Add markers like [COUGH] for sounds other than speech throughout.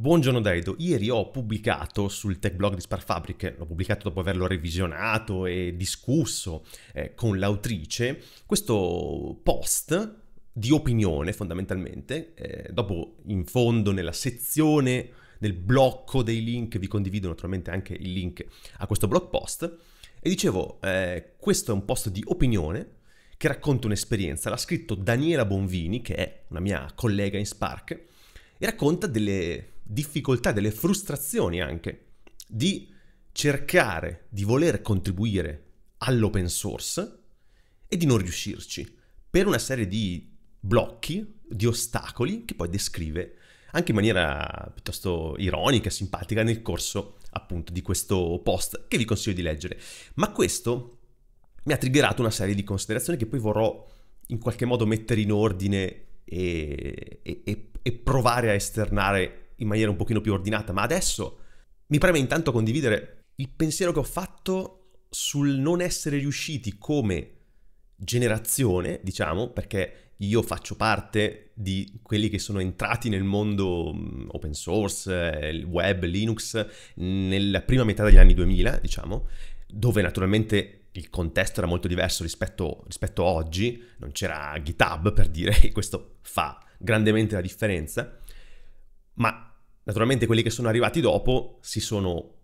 Buongiorno Daido, ieri ho pubblicato sul tech blog di Sparfabric, l'ho pubblicato dopo averlo revisionato e discusso eh, con l'autrice, questo post di opinione fondamentalmente, eh, dopo in fondo nella sezione del blocco dei link vi condivido naturalmente anche il link a questo blog post e dicevo eh, questo è un post di opinione che racconta un'esperienza, l'ha scritto Daniela Bonvini che è una mia collega in Spark e racconta delle difficoltà, delle frustrazioni anche di cercare di voler contribuire all'open source e di non riuscirci per una serie di blocchi, di ostacoli che poi descrive anche in maniera piuttosto ironica, simpatica nel corso appunto di questo post che vi consiglio di leggere. Ma questo mi ha triggerato una serie di considerazioni che poi vorrò in qualche modo mettere in ordine e, e, e provare a esternare in maniera un pochino più ordinata, ma adesso mi preme intanto condividere il pensiero che ho fatto sul non essere riusciti come generazione, diciamo, perché io faccio parte di quelli che sono entrati nel mondo mm, open source, web, Linux, nella prima metà degli anni 2000, diciamo, dove naturalmente il contesto era molto diverso rispetto, rispetto a oggi, non c'era GitHub per dire, [LAUGHS] e questo fa grandemente la differenza, ma Naturalmente quelli che sono arrivati dopo si sono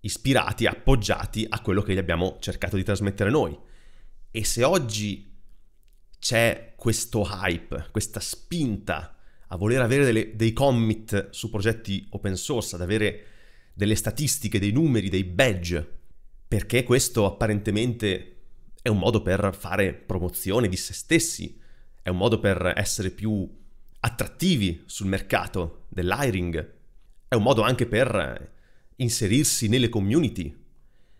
ispirati, appoggiati a quello che gli abbiamo cercato di trasmettere noi. E se oggi c'è questo hype, questa spinta a voler avere delle, dei commit su progetti open source, ad avere delle statistiche, dei numeri, dei badge, perché questo apparentemente è un modo per fare promozione di se stessi, è un modo per essere più attrattivi sul mercato dell'hiring, è un modo anche per inserirsi nelle community.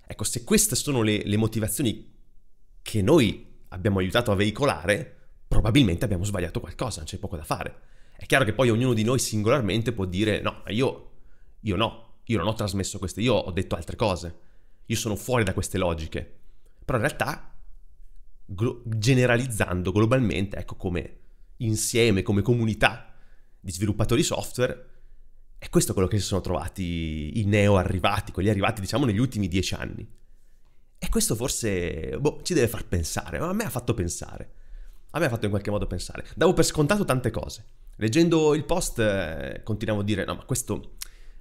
Ecco, se queste sono le, le motivazioni che noi abbiamo aiutato a veicolare, probabilmente abbiamo sbagliato qualcosa, non c'è poco da fare. È chiaro che poi ognuno di noi singolarmente può dire no, io, io no, io non ho trasmesso queste, io ho detto altre cose, io sono fuori da queste logiche. Però in realtà, glo- generalizzando globalmente, ecco come insieme, come comunità di sviluppatori software, e questo è quello che si sono trovati i neo arrivati, quelli arrivati diciamo negli ultimi dieci anni. E questo forse boh, ci deve far pensare, ma a me ha fatto pensare. A me ha fatto in qualche modo pensare. Davo per scontato tante cose. Leggendo il post eh, continuavo a dire no, ma questo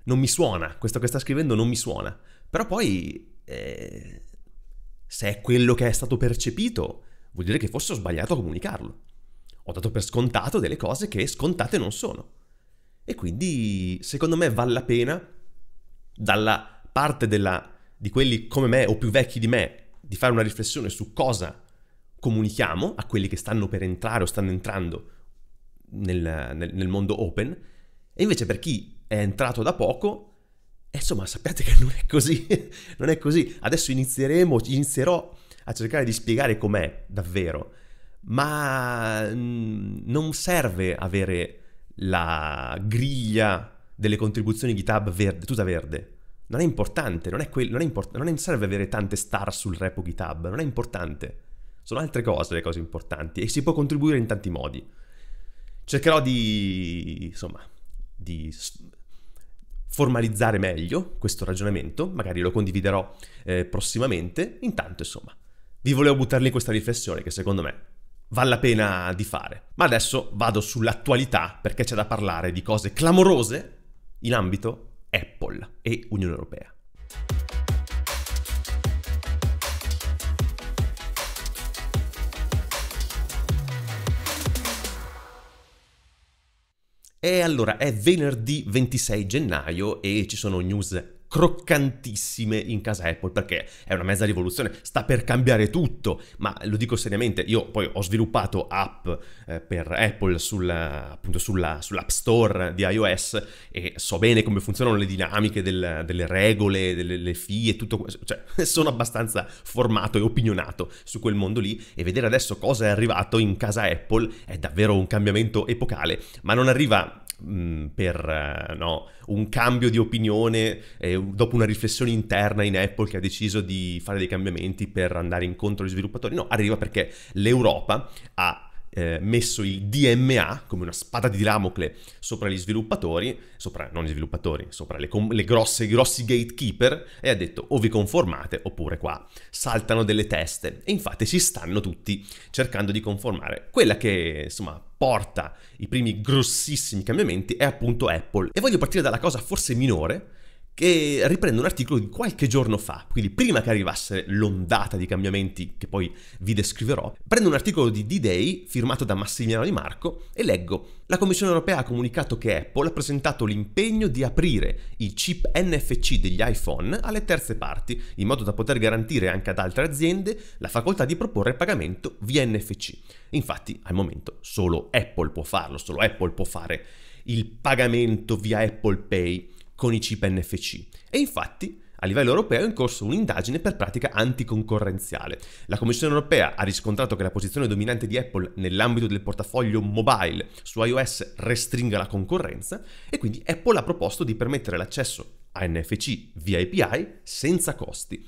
non mi suona, questo che sta scrivendo non mi suona. Però poi eh, se è quello che è stato percepito, vuol dire che forse ho sbagliato a comunicarlo. Ho dato per scontato delle cose che scontate non sono. E quindi secondo me vale la pena, dalla parte della, di quelli come me o più vecchi di me, di fare una riflessione su cosa comunichiamo a quelli che stanno per entrare o stanno entrando nel, nel, nel mondo open, e invece per chi è entrato da poco, eh, insomma sappiate che non è così, [LAUGHS] non è così. Adesso inizieremo, inizierò a cercare di spiegare com'è davvero, ma mm, non serve avere la griglia delle contribuzioni GitHub verde, tutta verde. Non è importante, non, è quel, non, è import- non è, serve avere tante star sul repo GitHub, non è importante. Sono altre cose le cose importanti e si può contribuire in tanti modi. Cercherò di, insomma, di formalizzare meglio questo ragionamento, magari lo condividerò eh, prossimamente. Intanto, insomma, vi volevo buttarli in questa riflessione che secondo me vale la pena di fare. Ma adesso vado sull'attualità perché c'è da parlare di cose clamorose in ambito Apple e Unione Europea. E allora è venerdì 26 gennaio e ci sono news croccantissime in casa Apple perché è una mezza rivoluzione, sta per cambiare tutto, ma lo dico seriamente, io poi ho sviluppato app eh, per Apple sulla, appunto sulla, sull'app store di iOS e so bene come funzionano le dinamiche del, delle regole, delle fie, tutto questo, cioè [LAUGHS] sono abbastanza formato e opinionato su quel mondo lì e vedere adesso cosa è arrivato in casa Apple è davvero un cambiamento epocale, ma non arriva Mm, per eh, no, un cambio di opinione eh, dopo una riflessione interna in Apple che ha deciso di fare dei cambiamenti per andare incontro agli sviluppatori, no, arriva perché l'Europa ha eh, messo il DMA come una spada di Damocle sopra gli sviluppatori, sopra, non gli sviluppatori, sopra le, com- le grosse, grossi gatekeeper e ha detto o vi conformate oppure qua saltano delle teste e infatti si stanno tutti cercando di conformare. Quella che insomma porta i primi grossissimi cambiamenti è appunto Apple e voglio partire dalla cosa forse minore che riprende un articolo di qualche giorno fa, quindi prima che arrivasse l'ondata di cambiamenti che poi vi descriverò, prendo un articolo di D-Day firmato da Massimiliano Di Marco e leggo la Commissione europea ha comunicato che Apple ha presentato l'impegno di aprire i chip NFC degli iPhone alle terze parti, in modo da poter garantire anche ad altre aziende la facoltà di proporre pagamento via NFC. Infatti, al momento solo Apple può farlo, solo Apple può fare il pagamento via Apple Pay con i chip NFC. E infatti a livello europeo è in corso un'indagine per pratica anticoncorrenziale. La Commissione europea ha riscontrato che la posizione dominante di Apple nell'ambito del portafoglio mobile su iOS restringa la concorrenza e quindi Apple ha proposto di permettere l'accesso a NFC via API senza costi.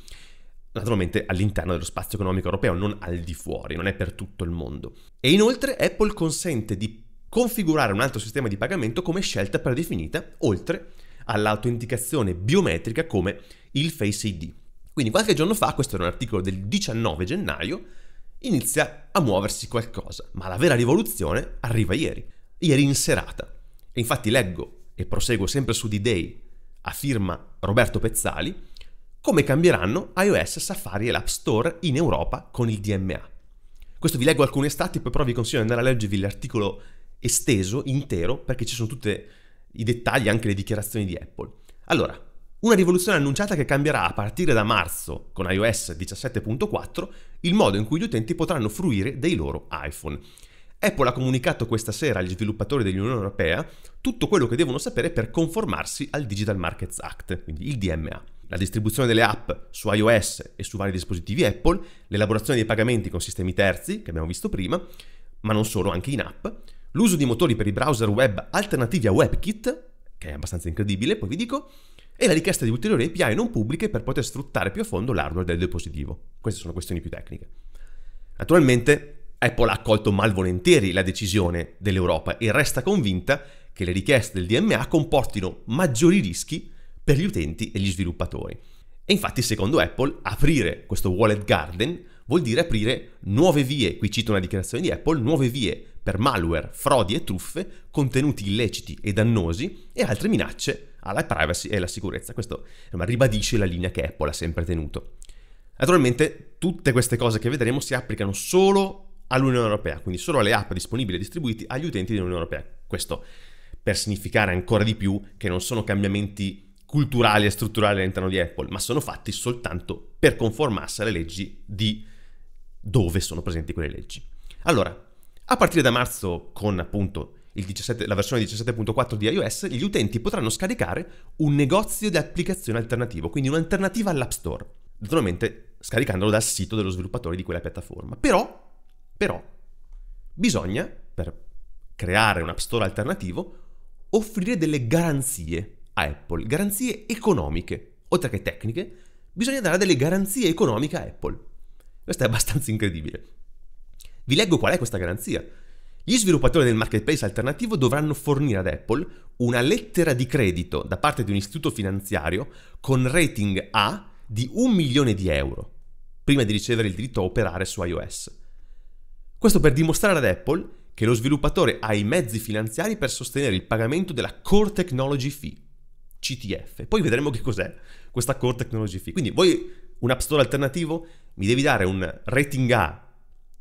Naturalmente all'interno dello spazio economico europeo, non al di fuori, non è per tutto il mondo. E inoltre Apple consente di configurare un altro sistema di pagamento come scelta predefinita, oltre a all'autenticazione biometrica come il Face ID. Quindi qualche giorno fa, questo era un articolo del 19 gennaio, inizia a muoversi qualcosa, ma la vera rivoluzione arriva ieri, ieri in serata. E infatti leggo e proseguo sempre su D-Day a firma Roberto Pezzali come cambieranno iOS, Safari e l'App Store in Europa con il DMA. Questo vi leggo alcuni stati, poi però vi consiglio di andare a leggervi l'articolo esteso, intero, perché ci sono tutte i dettagli, anche le dichiarazioni di Apple. Allora, una rivoluzione annunciata che cambierà a partire da marzo con iOS 17.4 il modo in cui gli utenti potranno fruire dei loro iPhone. Apple ha comunicato questa sera agli sviluppatori dell'Unione Europea tutto quello che devono sapere per conformarsi al Digital Markets Act, quindi il DMA. La distribuzione delle app su iOS e su vari dispositivi Apple, l'elaborazione dei pagamenti con sistemi terzi, che abbiamo visto prima, ma non solo, anche in app, l'uso di motori per i browser web alternativi a WebKit, che è abbastanza incredibile, poi vi dico, e la richiesta di ulteriori API non pubbliche per poter sfruttare più a fondo l'hardware del dispositivo. Queste sono questioni più tecniche. Naturalmente Apple ha accolto malvolentieri la decisione dell'Europa e resta convinta che le richieste del DMA comportino maggiori rischi per gli utenti e gli sviluppatori. E infatti, secondo Apple, aprire questo wallet garden vuol dire aprire nuove vie, qui cito una dichiarazione di Apple, nuove vie per malware, frodi e truffe, contenuti illeciti e dannosi e altre minacce alla privacy e alla sicurezza. Questo insomma, ribadisce la linea che Apple ha sempre tenuto. Naturalmente tutte queste cose che vedremo si applicano solo all'Unione Europea, quindi solo alle app disponibili e distribuiti agli utenti dell'Unione Europea. Questo per significare ancora di più che non sono cambiamenti culturali e strutturali all'interno di Apple, ma sono fatti soltanto per conformarsi alle leggi di dove sono presenti quelle leggi. Allora, a partire da marzo, con appunto 17, la versione 17.4 di iOS, gli utenti potranno scaricare un negozio di applicazione alternativo, quindi un'alternativa all'App Store, naturalmente scaricandolo dal sito dello sviluppatore di quella piattaforma. Però, però, bisogna, per creare un App Store alternativo, offrire delle garanzie a Apple, garanzie economiche, oltre che tecniche, bisogna dare delle garanzie economiche a Apple. Questo è abbastanza incredibile. Vi leggo qual è questa garanzia. Gli sviluppatori del marketplace alternativo dovranno fornire ad Apple una lettera di credito da parte di un istituto finanziario con rating A di un milione di euro, prima di ricevere il diritto a operare su iOS. Questo per dimostrare ad Apple che lo sviluppatore ha i mezzi finanziari per sostenere il pagamento della Core Technology Fee, CTF. Poi vedremo che cos'è questa Core Technology Fee. Quindi voi un App Store alternativo mi devi dare un rating A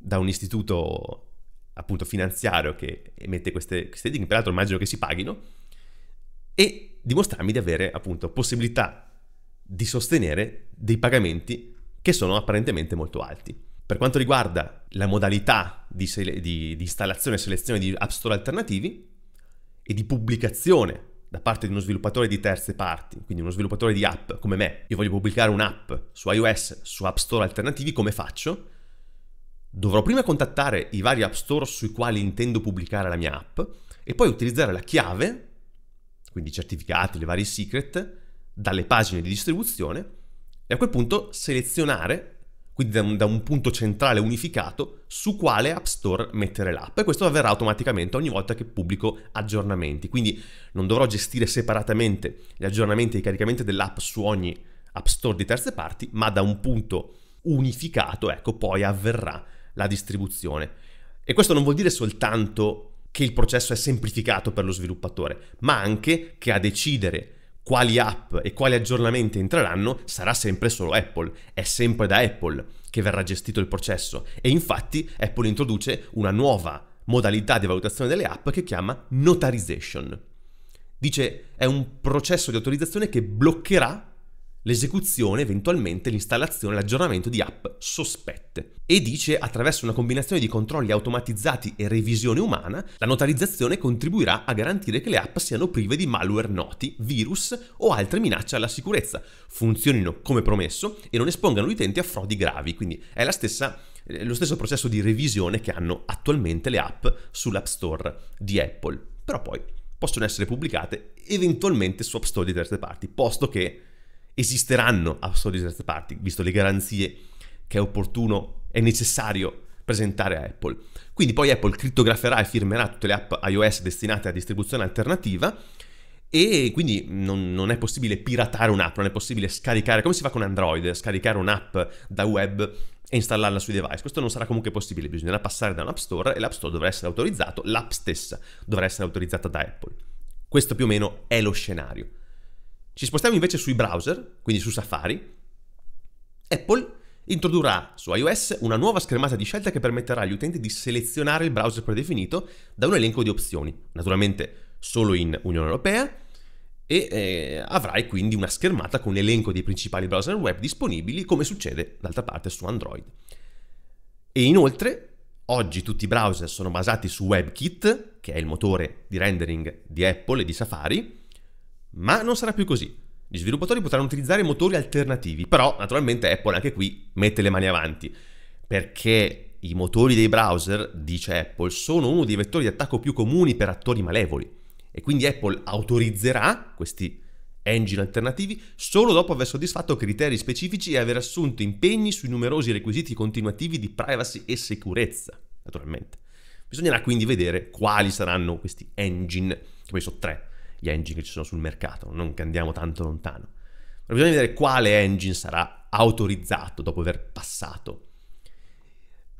da un istituto appunto finanziario che emette queste, queste ding, peraltro immagino che si paghino, e dimostrarmi di avere appunto possibilità di sostenere dei pagamenti che sono apparentemente molto alti. Per quanto riguarda la modalità di, sele- di, di installazione e selezione di App Store alternativi e di pubblicazione da parte di uno sviluppatore di terze parti, quindi uno sviluppatore di app come me, io voglio pubblicare un'app su iOS, su App Store alternativi, come faccio? Dovrò prima contattare i vari app store sui quali intendo pubblicare la mia app e poi utilizzare la chiave, quindi i certificati, le varie secret, dalle pagine di distribuzione e a quel punto selezionare, quindi da un, da un punto centrale unificato, su quale app store mettere l'app. E questo avverrà automaticamente ogni volta che pubblico aggiornamenti. Quindi non dovrò gestire separatamente gli aggiornamenti e i caricamenti dell'app su ogni app store di terze parti, ma da un punto unificato, ecco, poi avverrà la distribuzione. E questo non vuol dire soltanto che il processo è semplificato per lo sviluppatore, ma anche che a decidere quali app e quali aggiornamenti entreranno sarà sempre solo Apple, è sempre da Apple che verrà gestito il processo e infatti Apple introduce una nuova modalità di valutazione delle app che chiama notarization. Dice è un processo di autorizzazione che bloccherà l'esecuzione, eventualmente l'installazione e l'aggiornamento di app sospette. E dice attraverso una combinazione di controlli automatizzati e revisione umana, la notarizzazione contribuirà a garantire che le app siano prive di malware noti, virus o altre minacce alla sicurezza, funzionino come promesso e non espongano gli utenti a frodi gravi. Quindi è la stessa eh, lo stesso processo di revisione che hanno attualmente le app sull'App Store di Apple, però poi possono essere pubblicate eventualmente su App Store di terze parti, posto che esisteranno absolute third parti, visto le garanzie che è opportuno, è necessario presentare a Apple. Quindi poi Apple crittograferà e firmerà tutte le app iOS destinate a distribuzione alternativa e quindi non, non, è possibile piratare un'app, non è possibile scaricare, come si fa con Android, scaricare un'app da web e installarla sui device. Questo non sarà comunque possibile, bisognerà passare da un App Store e l'App Store dovrà essere autorizzato, l'app stessa dovrà essere autorizzata da Apple. Questo più o meno è lo scenario. Ci spostiamo invece sui browser, quindi su Safari. Apple introdurrà su iOS una nuova schermata di scelta che permetterà agli utenti di selezionare il browser predefinito da un elenco di opzioni, naturalmente solo in Unione Europea, e eh, avrai quindi una schermata con l'elenco dei principali browser web disponibili, come succede d'altra parte su Android. E inoltre, oggi tutti i browser sono basati su WebKit, che è il motore di rendering di Apple e di Safari, ma non sarà più così. Gli sviluppatori potranno utilizzare motori alternativi, però naturalmente Apple anche qui mette le mani avanti, perché i motori dei browser, dice Apple, sono uno dei vettori di attacco più comuni per attori malevoli e quindi Apple autorizzerà questi engine alternativi solo dopo aver soddisfatto criteri specifici e aver assunto impegni sui numerosi requisiti continuativi di privacy e sicurezza, naturalmente. Bisognerà quindi vedere quali saranno questi engine, che poi sono tre, gli engine che ci sono sul mercato, non che andiamo tanto lontano. Ma bisogna vedere quale engine sarà autorizzato dopo aver passato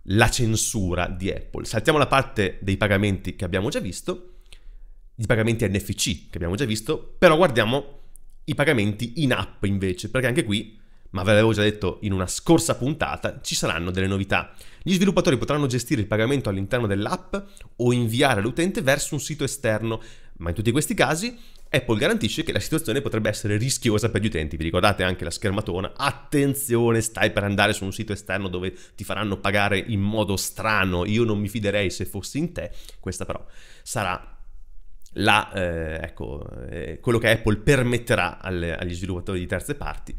la censura di Apple. Saltiamo la parte dei pagamenti che abbiamo già visto, i pagamenti NFC che abbiamo già visto, però guardiamo i pagamenti in app invece, perché anche qui, ma ve l'avevo già detto in una scorsa puntata, ci saranno delle novità. Gli sviluppatori potranno gestire il pagamento all'interno dell'app o inviare l'utente verso un sito esterno ma in tutti questi casi Apple garantisce che la situazione potrebbe essere rischiosa per gli utenti. Vi ricordate anche la schermatona? Attenzione, stai per andare su un sito esterno dove ti faranno pagare in modo strano. Io non mi fiderei se fossi in te. Questa però sarà la, eh, ecco, eh, quello che Apple permetterà alle, agli sviluppatori di terze parti.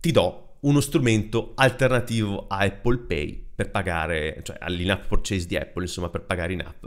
Ti do uno strumento alternativo a Apple Pay per pagare, cioè all'in-app purchase di Apple, insomma, per pagare in app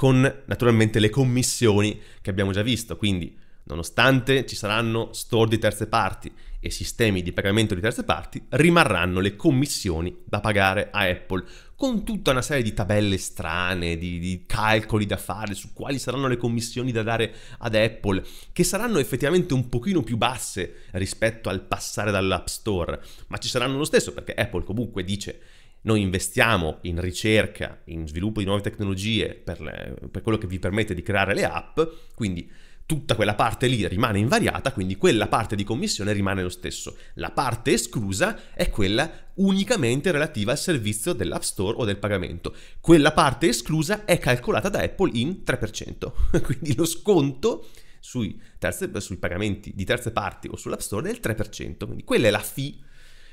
con naturalmente le commissioni che abbiamo già visto. Quindi, nonostante ci saranno store di terze parti e sistemi di pagamento di terze parti, rimarranno le commissioni da pagare a Apple, con tutta una serie di tabelle strane, di, di calcoli da fare su quali saranno le commissioni da dare ad Apple, che saranno effettivamente un pochino più basse rispetto al passare dall'App Store, ma ci saranno lo stesso perché Apple comunque dice noi investiamo in ricerca, in sviluppo di nuove tecnologie per, le, per quello che vi permette di creare le app, quindi tutta quella parte lì rimane invariata, quindi quella parte di commissione rimane lo stesso. La parte esclusa è quella unicamente relativa al servizio dell'App Store o del pagamento. Quella parte esclusa è calcolata da Apple in 3%, [LAUGHS] quindi lo sconto sui, terze, sui pagamenti di terze parti o sull'App Store è del 3%, quindi quella è la fee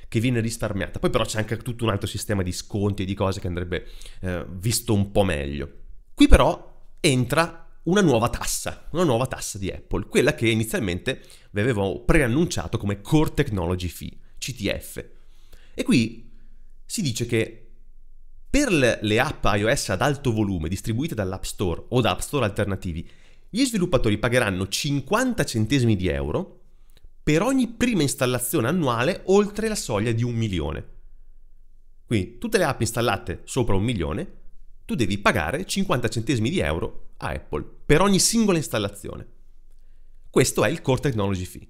che viene risparmiata. Poi però c'è anche tutto un altro sistema di sconti e di cose che andrebbe eh, visto un po' meglio. Qui però entra una nuova tassa, una nuova tassa di Apple, quella che inizialmente vi avevo preannunciato come Core Technology Fee, CTF. E qui si dice che per le app iOS ad alto volume distribuite dall'App Store o da App Store alternativi, gli sviluppatori pagheranno 50 centesimi di euro per ogni prima installazione annuale oltre la soglia di un milione. Quindi tutte le app installate sopra un milione, tu devi pagare 50 centesimi di euro a Apple per ogni singola installazione. Questo è il Core Technology Fee.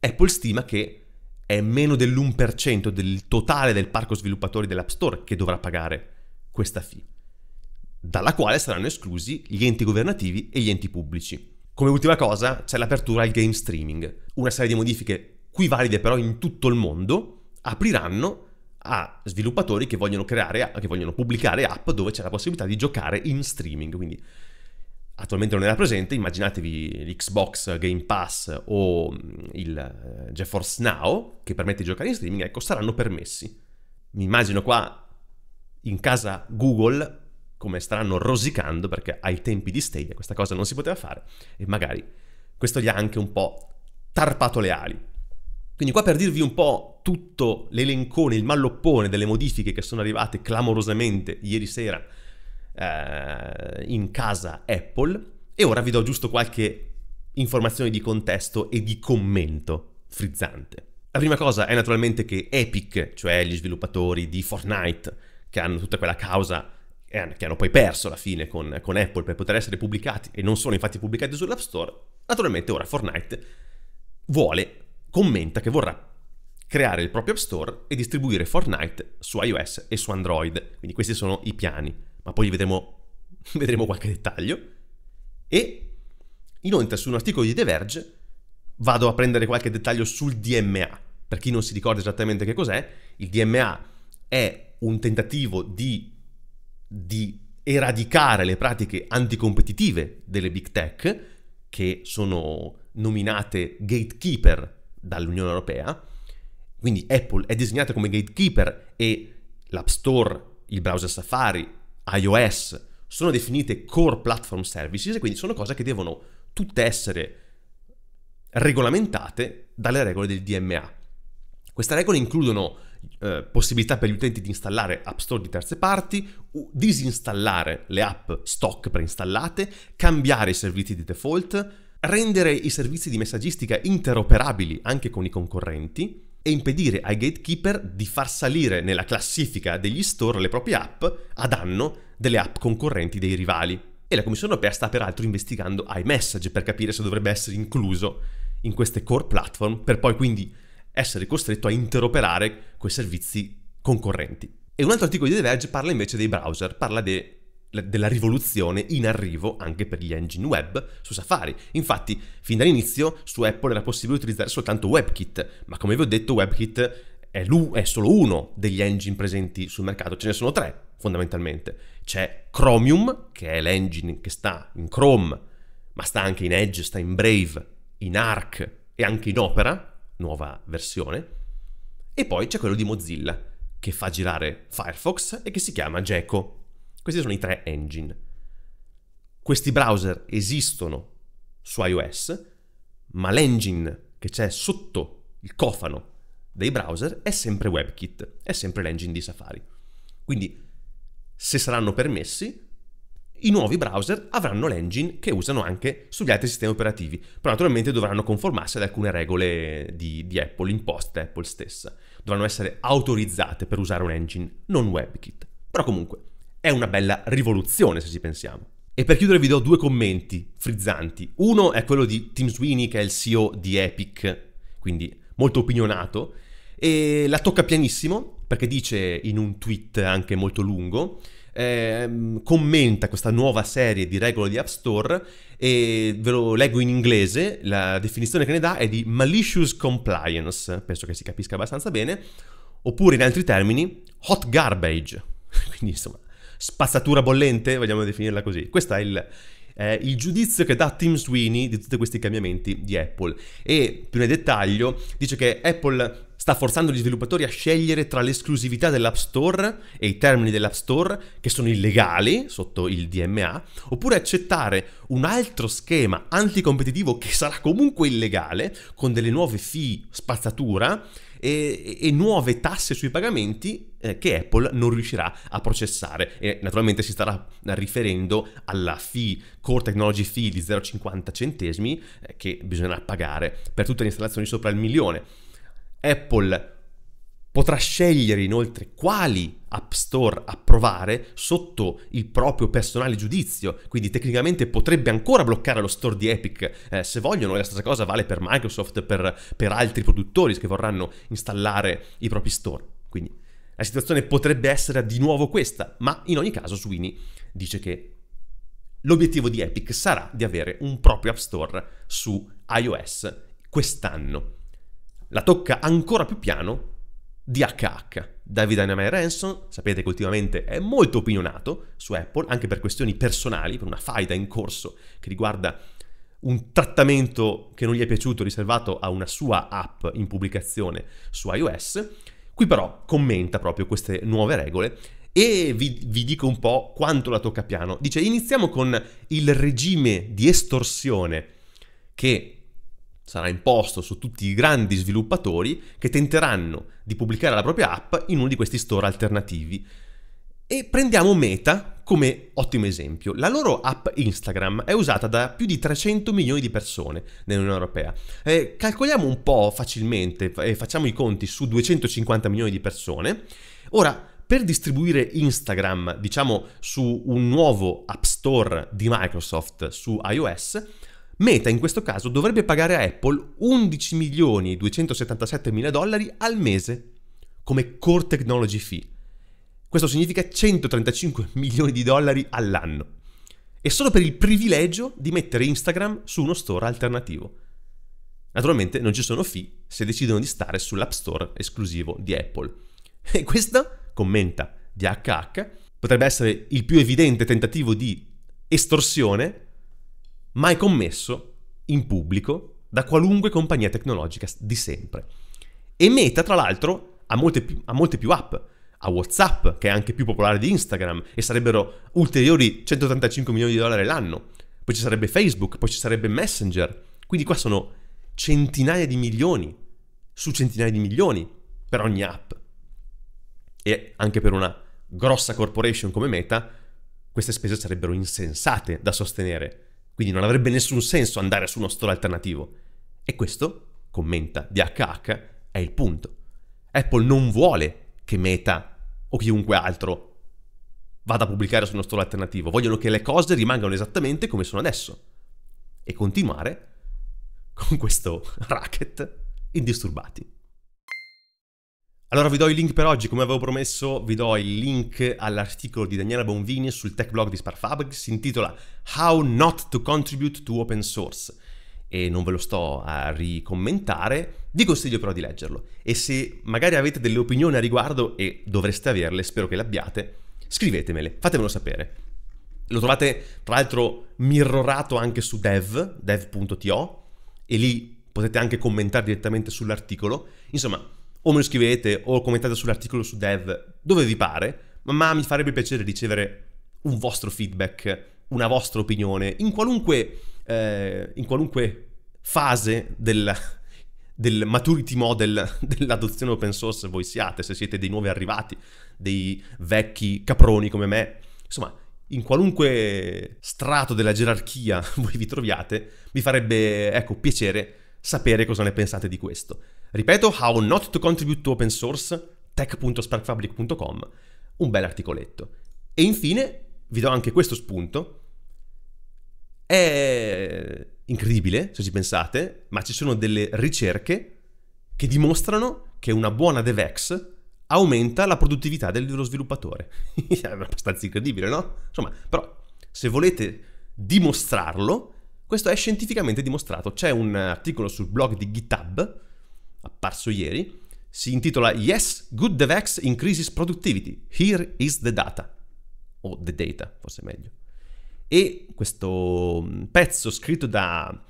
Apple stima che è meno dell'1% del totale del parco sviluppatori dell'App Store che dovrà pagare questa fee, dalla quale saranno esclusi gli enti governativi e gli enti pubblici. Come ultima cosa c'è l'apertura al game streaming. Una serie di modifiche, qui valide però in tutto il mondo, apriranno a sviluppatori che vogliono creare, che vogliono pubblicare app dove c'è la possibilità di giocare in streaming. Quindi attualmente non era presente, immaginatevi l'Xbox Game Pass o mm, il eh, GeForce Now che permette di giocare in streaming, ecco, saranno permessi. Mi immagino qua in casa Google come staranno rosicando perché ai tempi di Stadia questa cosa non si poteva fare e magari questo gli ha anche un po' tarpato le ali. Quindi qua per dirvi un po' tutto l'elencone, il malloppone delle modifiche che sono arrivate clamorosamente ieri sera eh, in casa Apple e ora vi do giusto qualche informazione di contesto e di commento frizzante. La prima cosa è naturalmente che Epic, cioè gli sviluppatori di Fortnite, che hanno tutta quella causa eh, che hanno poi perso alla fine con, con Apple per poter essere pubblicati e non sono infatti pubblicati sull'App Store, naturalmente ora Fortnite vuole, commenta che vorrà creare il proprio App Store e distribuire Fortnite su iOS e su Android. Quindi questi sono i piani, ma poi vedremo, [LAUGHS] vedremo qualche dettaglio. E inoltre su un articolo di The Verge vado a prendere qualche dettaglio sul DMA. Per chi non si ricorda esattamente che cos'è, il DMA è un tentativo di di eradicare le pratiche anticompetitive delle big tech, che sono nominate gatekeeper dall'Unione Europea. Quindi Apple è disegnata come gatekeeper e l'App Store, il browser Safari, iOS sono definite core platform services e quindi sono cose che devono tutte essere regolamentate dalle regole del DMA. Queste regole includono eh, possibilità per gli utenti di installare app store di terze parti, disinstallare le app stock preinstallate, cambiare i servizi di default, rendere i servizi di messaggistica interoperabili anche con i concorrenti e impedire ai gatekeeper di far salire nella classifica degli store le proprie app a danno delle app concorrenti dei rivali. E la Commissione europea sta peraltro investigando iMessage per capire se dovrebbe essere incluso in queste core platform per poi quindi essere costretto a interoperare quei servizi concorrenti. E un altro articolo di The Verge parla invece dei browser, parla de, della rivoluzione in arrivo anche per gli engine web su Safari. Infatti, fin dall'inizio su Apple era possibile utilizzare soltanto WebKit, ma come vi ho detto WebKit è, è solo uno degli engine presenti sul mercato, ce ne sono tre fondamentalmente. C'è Chromium, che è l'engine che sta in Chrome, ma sta anche in Edge, sta in Brave, in Arc e anche in Opera, nuova versione. E poi c'è quello di Mozilla, che fa girare Firefox e che si chiama Gecko. Questi sono i tre engine. Questi browser esistono su iOS, ma l'engine che c'è sotto il cofano dei browser è sempre WebKit, è sempre l'engine di Safari. Quindi, se saranno permessi, i nuovi browser avranno l'engine che usano anche sugli altri sistemi operativi, però naturalmente dovranno conformarsi ad alcune regole di, di Apple, imposte da Apple stessa. Dovranno essere autorizzate per usare un engine, non WebKit. Però comunque, è una bella rivoluzione se ci pensiamo. E per chiudere vi do due commenti frizzanti. Uno è quello di Tim Sweeney, che è il CEO di Epic, quindi molto opinionato, e la tocca pianissimo perché dice in un tweet anche molto lungo eh, commenta questa nuova serie di regole di App Store e ve lo leggo in inglese, la definizione che ne dà è di malicious compliance, penso che si capisca abbastanza bene, oppure in altri termini hot garbage, [LAUGHS] quindi insomma spazzatura bollente, vogliamo definirla così. Questo è il, eh, il giudizio che dà Tim Sweeney di tutti questi cambiamenti di Apple. E più nel dettaglio dice che Apple sta forzando gli sviluppatori a scegliere tra l'esclusività dell'App Store e i termini dell'App Store, che sono illegali sotto il DMA, oppure accettare un altro schema anticompetitivo che sarà comunque illegale, con delle nuove fee spazzatura e, e nuove tasse sui pagamenti eh, che Apple non riuscirà a processare. E naturalmente si starà riferendo alla fee, Core Technology Fee di 0,50 centesimi eh, che bisognerà pagare per tutte le installazioni sopra il milione. Apple Potrà scegliere inoltre quali app store approvare sotto il proprio personale giudizio, quindi tecnicamente potrebbe ancora bloccare lo store di Epic eh, se vogliono, e la stessa cosa vale per Microsoft, per, per altri produttori che vorranno installare i propri store. Quindi la situazione potrebbe essere di nuovo questa, ma in ogni caso Sweeney dice che l'obiettivo di Epic sarà di avere un proprio App Store su iOS quest'anno. La tocca ancora più piano DHH. David Dynamite Ransom, sapete che ultimamente è molto opinionato su Apple, anche per questioni personali, per una faida in corso che riguarda un trattamento che non gli è piaciuto riservato a una sua app in pubblicazione su iOS. Qui però commenta proprio queste nuove regole e vi, vi, dico un po' quanto la tocca piano. Dice iniziamo con il regime di estorsione che sarà imposto su tutti i grandi sviluppatori che tenteranno di pubblicare la propria app in uno di questi store alternativi. E prendiamo Meta come ottimo esempio. La loro app Instagram è usata da più di 300 milioni di persone nell'Unione Europea. Eh, calcoliamo un po' facilmente e eh, facciamo i conti su 250 milioni di persone. Ora, per distribuire Instagram, diciamo, su un nuovo App Store di Microsoft su iOS, Meta in questo caso dovrebbe pagare a Apple 11 milioni 277 mila dollari al mese come core technology fee. Questo significa 135 [LAUGHS] milioni di dollari all'anno. E solo per il privilegio di mettere Instagram su uno store alternativo. Naturalmente non ci sono fee se decidono di stare sull'app store esclusivo di Apple. E questa, commenta DHH, potrebbe essere il più evidente tentativo di estorsione mai commesso in pubblico da qualunque compagnia tecnologica di sempre. E Meta, tra l'altro, ha molte più, ha molte più app. Ha WhatsApp, che è anche più popolare di Instagram, e sarebbero ulteriori 135 milioni di dollari l'anno. Poi ci sarebbe Facebook, poi ci sarebbe Messenger. Quindi qua sono centinaia di milioni su centinaia di milioni per ogni app. E anche per una grossa corporation come Meta, queste spese sarebbero insensate da sostenere quindi non avrebbe nessun senso andare su uno store alternativo. E questo, commenta DHH, è il punto. Apple non vuole che Meta o chiunque altro vada a pubblicare su uno store alternativo, vogliono che le cose rimangano esattamente come sono adesso e continuare con questo [LAUGHS] racket indisturbati. Allora vi do il link per oggi, come avevo promesso vi do il link all'articolo di Daniela Bonvini sul tech blog di Sparfab che si intitola How Not to Contribute to Open Source e non ve lo sto a ricommentare, vi consiglio però di leggerlo e se magari avete delle opinioni a riguardo e dovreste averle, spero che le abbiate, scrivetemele, fatemelo sapere. Lo trovate tra l'altro mirrorato anche su dev, dev.to e lì potete anche commentare direttamente sull'articolo. Insomma, o me lo scrivete o commentate sull'articolo su Dev, dove vi pare, ma mi farebbe piacere ricevere un vostro feedback, una vostra opinione, in qualunque, eh, in qualunque fase del, del maturity model [LAUGHS] dell'adozione open source voi siate, se siete dei nuovi arrivati, dei vecchi caproni come me, insomma, in qualunque strato della gerarchia [LAUGHS] voi vi troviate, mi farebbe, ecco, piacere sapere cosa ne pensate di questo. Ripeto, How Not to Contribute to Open Source, tech.sparkfabric.com, un bel articoletto. E infine, vi do anche questo spunto, è incredibile se ci pensate, ma ci sono delle ricerche che dimostrano che una buona DevEx aumenta la produttività dello sviluppatore. [LAUGHS] è abbastanza incredibile, no? Insomma, però, se volete dimostrarlo, questo è scientificamente dimostrato. C'è un articolo sul blog di GitHub, apparso ieri, si intitola Yes, Good DevX Increases Productivity. Here is the data. O the data, forse meglio. E questo mm, pezzo scritto da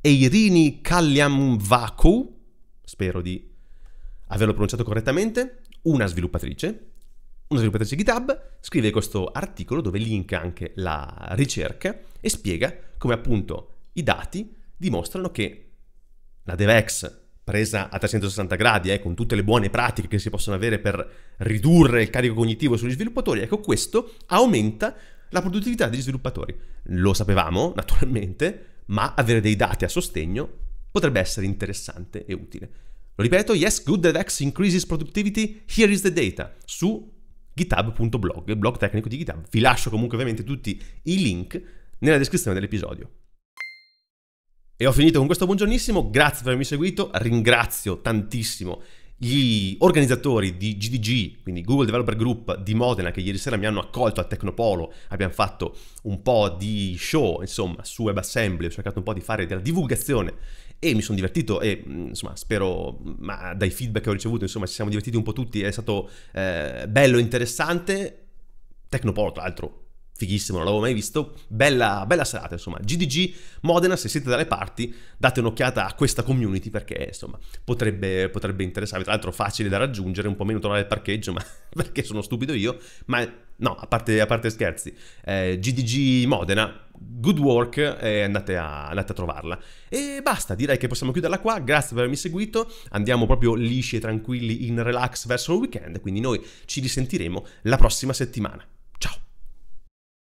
Eirini Kalliamvaku, spero di averlo pronunciato correttamente, una sviluppatrice, uno sviluppatrice di GitHub scrive questo articolo dove linka anche la ricerca e spiega come appunto i dati dimostrano che la DevEx presa a 360 gradi, eh, con tutte le buone pratiche che si possono avere per ridurre il carico cognitivo sugli sviluppatori, ecco questo aumenta la produttività degli sviluppatori. Lo sapevamo, [LAUGHS] naturalmente, ma avere dei dati a sostegno potrebbe essere interessante e utile. Lo ripeto, yes, good DevEx increases productivity, here is the data, su github.blog, il blog tecnico di GitHub. Vi lascio comunque ovviamente tutti i link nella descrizione dell'episodio. E ho finito con questo buongiornissimo, grazie per avermi seguito, ringrazio tantissimo gli organizzatori di GDG, quindi Google Developer Group di Modena, che ieri sera mi hanno accolto al Tecnopolo, abbiamo fatto un po' di show, insomma, su WebAssembly, ho cercato un po' di fare della divulgazione e mi sono divertito e mm, insomma spero, mm, ma dai feedback che ho ricevuto insomma ci siamo divertiti un po' tutti, è stato eh, bello, interessante, Tecnoport altro fighissimo, non l'avevo mai visto. Bella, bella serata, insomma. GDG Modena, se siete dalle parti, date un'occhiata a questa community perché, insomma, potrebbe, potrebbe interessarvi. Tra l'altro, facile da raggiungere, un po' meno trovare il parcheggio, [LAUGHS] ma perché sono stupido io. Ma no, a parte, a parte scherzi, eh, GDG Modena. Good work, eh, andate, a, andate a trovarla. E basta, direi che possiamo chiuderla qua. Grazie per avermi seguito. Andiamo proprio lisci e tranquilli in relax verso il weekend. Quindi noi ci risentiremo la prossima settimana.